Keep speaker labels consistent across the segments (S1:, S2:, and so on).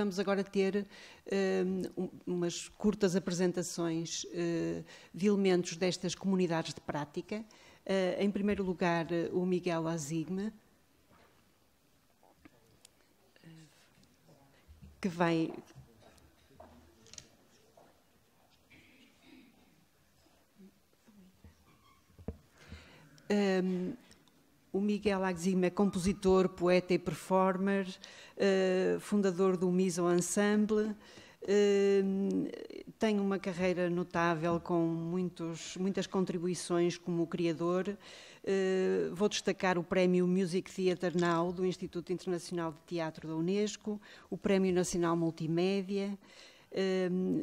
S1: vamos agora ter hum, umas curtas apresentações uh, de elementos destas comunidades de prática. Uh, em primeiro lugar, eh, o Miguel Azigme, que vem. Um, o Miguel Axima é compositor, poeta e performer, uh, fundador do Miso Ensemble. Uh, tem uma carreira notável com muitos, muitas contribuições como criador. Uh, vou destacar o Prémio Music Theatre Now do Instituto Internacional de Teatro da Unesco, o Prémio Nacional Multimédia.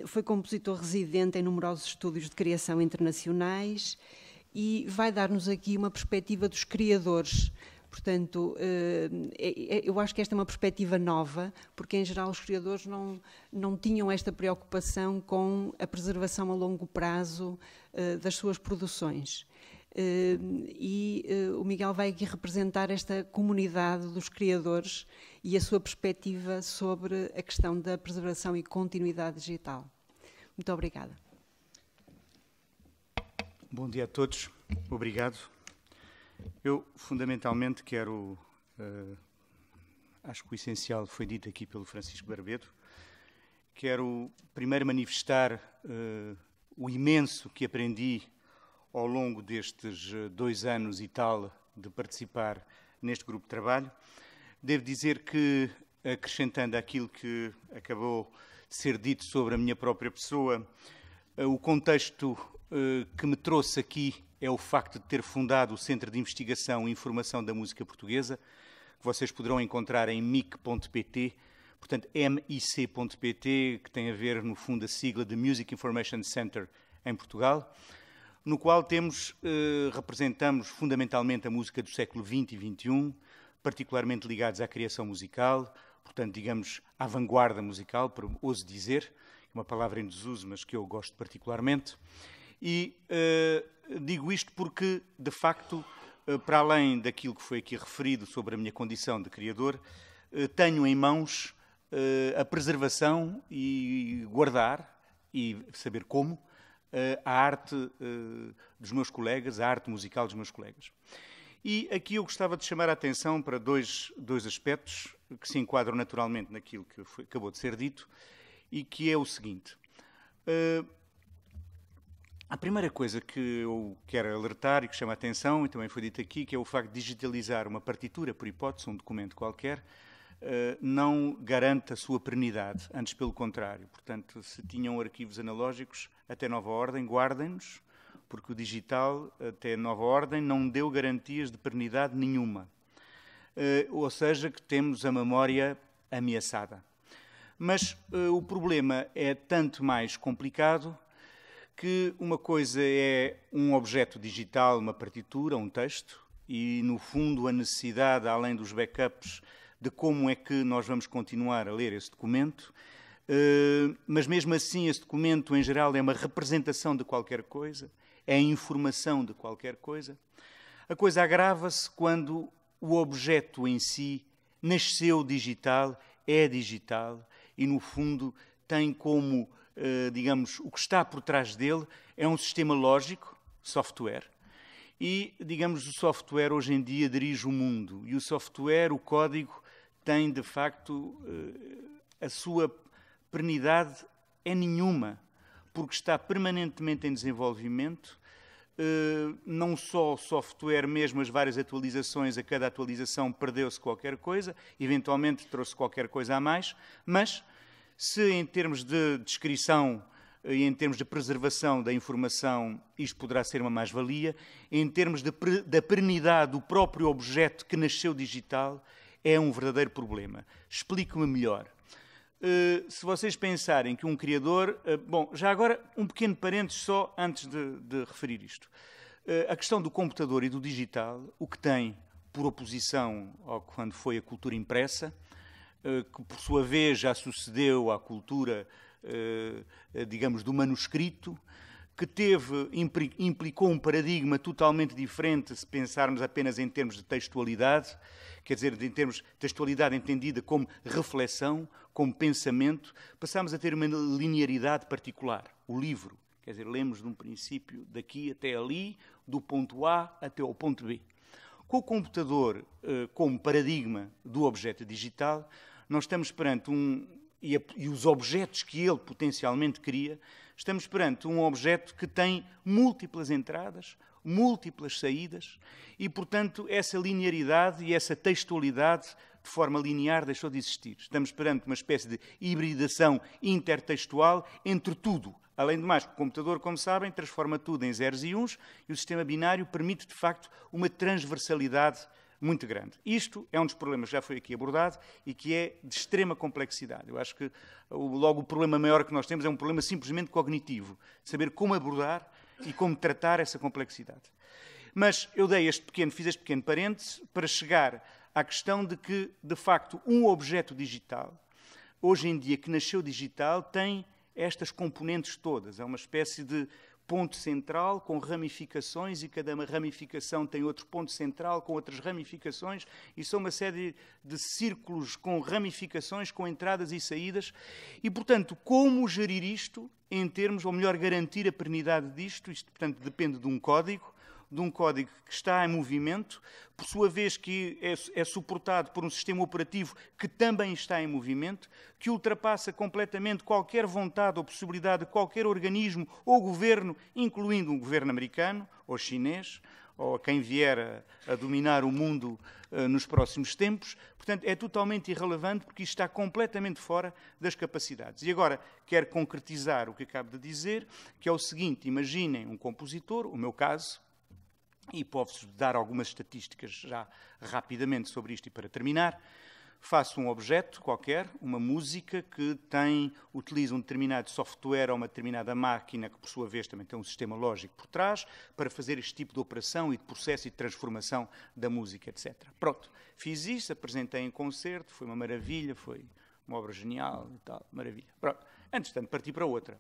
S1: foi compositor residente em numerosos estúdios de criação internacionais e vai dar-nos aqui uma perspectiva dos criadores. Portanto, eh, é, é, eu acho que esta é uma perspectiva nova, porque em geral os criadores não, não tinham esta preocupação com a preservação a longo prazo eh, das suas produções. Eh, e o Miguel vai aqui representar esta comunidade dos criadores e a sua perspectiva sobre a questão da preservação e continuidade digital. Muito obrigada.
S2: Bom dia a todos, obrigado. Eu fundamentalmente quero, uh, acho que o essencial foi dito aqui pelo Francisco Barbedo, quero primeiro manifestar uh, o imenso que aprendi ao longo destes eh, dois anos e tal de participar neste grupo de trabalho. Devo dizer que, acrescentando aquilo que acabou de ser dito sobre a minha própria pessoa, o contexto eh, que me trouxe aqui é o facto de ter fundado o Centro de Investigação e Informação da Música Portuguesa, que vocês poderão encontrar em mic.pt, portanto, mic.pt, que tem a ver, no fundo, a sigla de Music Information Center em Portugal, no qual temos, eh, representamos fundamentalmente a música do século XX e XXI, particularmente ligados à criação musical, portanto, digamos, à vanguarda musical, por ouso dizer, uma palavra em desuso, mas que eu gosto particularmente, e uh, digo isto porque, de facto, uh, para além daquilo que foi aqui referido sobre a minha condição de criador, uh, tenho em mãos a preservação e guardar, e saber como, a arte dos meus colegas, a arte musical dos meus colegas. E aqui eu gostava de chamar a atenção para dois, dois aspectos que se enquadram naturalmente naquilo que foi, acabou de ser dito e que é o seguinte. Uh, a primeira coisa que eu quero alertar e que chama a atenção, e também foi dito aqui, que é o facto de digitalizar uma partitura, por hipótese, um documento qualquer, eh, não garante a sua pernidade. antes pelo contrário. Portanto, se tinham arquivos analógicos, até nova ordem, guardem-nos, porque o digital, até nova ordem, não deu garantias de pernidade nenhuma. Eh, ou seja, que temos a memória ameaçada. Mas eh, o problema é tanto mais complicado que uma coisa é um objeto digital, uma partitura, um texto, e no fundo a necessidade, além dos backups, de como é que nós vamos continuar a ler esse documento, eh, mas mesmo assim esse documento em geral é uma representação de qualquer coisa, é informação de qualquer coisa. A coisa agrava-se quando o objeto em si nasceu digital, é digital e no fundo tem como, eh, digamos, o que está por trás dele é um sistema lógico, software, e, digamos, o software hoje em dia dirige o mundo. E o software, o código, tem de facto eh, a sua pernidade é nenhuma, porque está permanentemente em desenvolvimento. Eh, não só o software mesmo, as várias atualizações, a cada atualização perdeu-se qualquer coisa, eventualmente trouxe qualquer coisa a mais, mas se em termos de descrição eh, e em termos de preservação da informação, isto poderá ser uma mais-valia. Em termos de, da pernidade do próprio objeto que nasceu digital, é um verdadeiro problema. Explico-me melhor. Uh, se vocês pensarem que um criador. Uh, bom, já agora um pequeno parênteses só antes de, de referir isto. Uh, a questão do computador e do digital, o que tem por oposição ao quando foi a cultura impressa, eh, que por sua vez já sucedeu à cultura, eh, digamos, do manuscrito, que teve, implicou um paradigma totalmente diferente se pensarmos apenas em termos de textualidade, quer dizer, em termos de textualidade entendida como reflexão, como pensamento, passámos a ter uma linearidade particular, o livro. Quer dizer, lemos de um princípio daqui até ali, do ponto A até ao ponto B. Com o computador eh, como paradigma do objeto digital, nós estamos perante um. E, a, e os objetos que ele potencialmente cria, estamos perante um objeto que tem múltiplas entradas, múltiplas saídas e, portanto, essa linearidade e essa textualidade de forma linear deixou de existir. Estamos perante uma espécie de hibridação intertextual entre tudo. Além de mais, o computador, como sabem, transforma tudo em zeros e uns e o sistema binário permite, de facto, uma transversalidade muito grande. Isto é um dos problemas que já foi aqui abordado e que é de extrema complexidade. Eu acho que logo o problema maior que nós temos é um problema simplesmente cognitivo, de saber como abordar e como tratar essa complexidade. Mas eu dei este pequeno, fiz este pequeno parêntese para chegar à questão de que, de facto, um objeto digital, hoje em dia que nasceu digital, tem estas componentes todas. É uma espécie de ponto central com ramificações e cada ramificação tem outro ponto central com outras ramificações e são uma série de círculos com ramificações, com entradas e saídas. E, portanto, como gerir isto em termos, ou melhor, garantir a pernidade disto? Isto, portanto, depende de um código de um código que está em movimento, por sua vez que é, é suportado por um sistema operativo que também está em movimento, que ultrapassa completamente qualquer vontade ou possibilidade de qualquer organismo ou governo, incluindo um governo americano ou chinês, ou quem vier a, a dominar o mundo uh, nos próximos tempos. Portanto, é totalmente irrelevante porque isto está completamente fora das capacidades. E agora quero concretizar o que acabo de dizer, que é o seguinte: imaginem um compositor, o meu caso, e posso dar algumas estatísticas já rapidamente sobre isto e para terminar. Faço um objeto qualquer, uma música que tem, utiliza um determinado software ou uma determinada máquina, que por sua vez também tem um sistema lógico por trás, para fazer este tipo de operação e de processo e de transformação da música, etc. Pronto, fiz isso, apresentei em concerto, foi uma maravilha, foi uma obra genial e tal, maravilha. Pronto, antes de partir para outra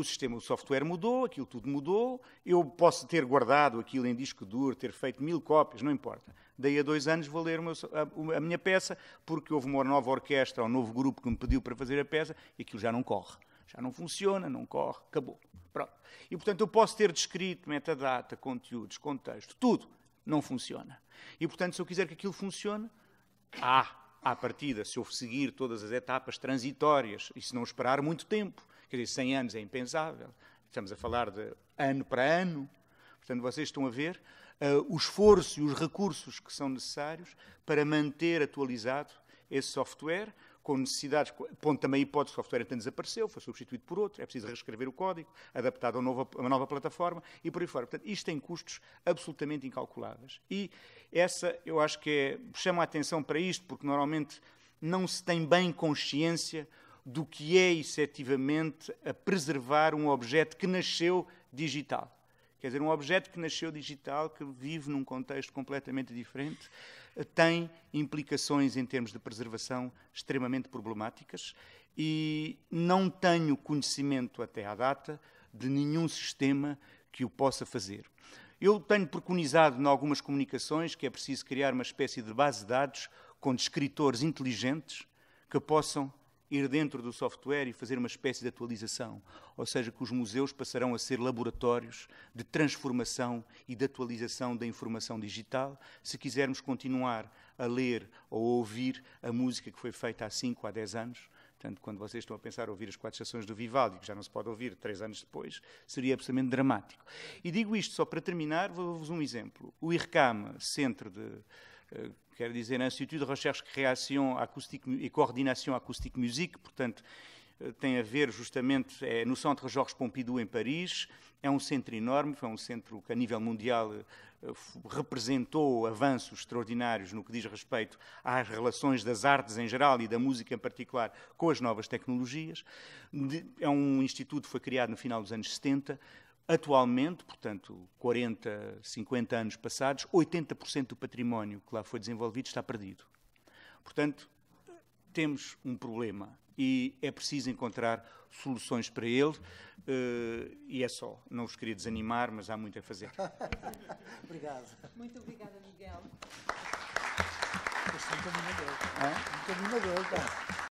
S2: o sistema, o software mudou, aquilo tudo mudou, eu posso ter guardado aquilo em disco duro, ter feito mil cópias, não importa. Daí a dois anos vou ler meu, a, a, minha peça, porque houve uma nova orquestra, um novo grupo que me pediu para fazer a peça, e aquilo já não corre. Já não funciona, não corre, acabou. Pronto. E, portanto, eu posso ter descrito metadata, conteúdos, contexto, tudo. Não funciona. E, portanto, se eu quiser que aquilo funcione, há, à partida, se eu seguir todas as etapas transitórias e se não esperar muito tempo, Quer dizer, 100 anos é impensável. Estamos a falar de ano para ano. Portanto, vocês estão a ver uh, o esforço e os recursos que são necessários para manter atualizado esse software, com necessidades. Ponto também a hipótese, o software então desapareceu, foi substituído por outro, é preciso reescrever o código, adaptado a, novo, a uma nova plataforma e por aí fora. Portanto, isto tem custos absolutamente incalculáveis. E essa, eu acho que é, chama a atenção para isto, porque normalmente não se tem bem consciência do que é efetivamente a preservar um objeto que nasceu digital. Quer dizer, um objeto que nasceu digital, que vive num contexto completamente diferente, tem implicações em termos de preservação extremamente problemáticas e não tenho conhecimento até à data de nenhum sistema que o possa fazer. Eu tenho preconizado em algumas comunicações que é preciso criar uma espécie de base de dados com descritores inteligentes que possam ir dentro do software e fazer uma espécie de atualização, ou seja, que os museus passarão a ser laboratórios de transformação e de atualização da informação digital, se quisermos continuar a ler ou a ouvir a música que foi feita há 5, a 10 anos, Portanto, quando vocês estão a pensar ouvir as quatro estações do Vivaldi, que já não se pode ouvir três anos depois, seria absolutamente dramático. E digo isto só para terminar, vou-vos um exemplo. O IRCAM, Centro de eh, quer dizer Instituto de Recherche, Criação Acústico e Coordenação e musique portanto, eh, tem a ver justamente é, no Centre Jorge Pompidou, em Paris. É um centro enorme, foi um centro que, a nível mundial, eh, representou avanços extraordinários no que diz respeito às relações das artes em geral e da música em particular com as novas tecnologias. É um instituto que foi criado no final dos anos 70, Atualmente, portanto, 40, 50 anos passados, 80% do património que lá foi desenvolvido está perdido. Portanto, temos um problema e é preciso encontrar soluções para ele. Eh, e é só. Não vos queria desanimar, mas há muito a fazer. Obrigado. Muito obrigada, Miguel. Muito animador. Muito animador,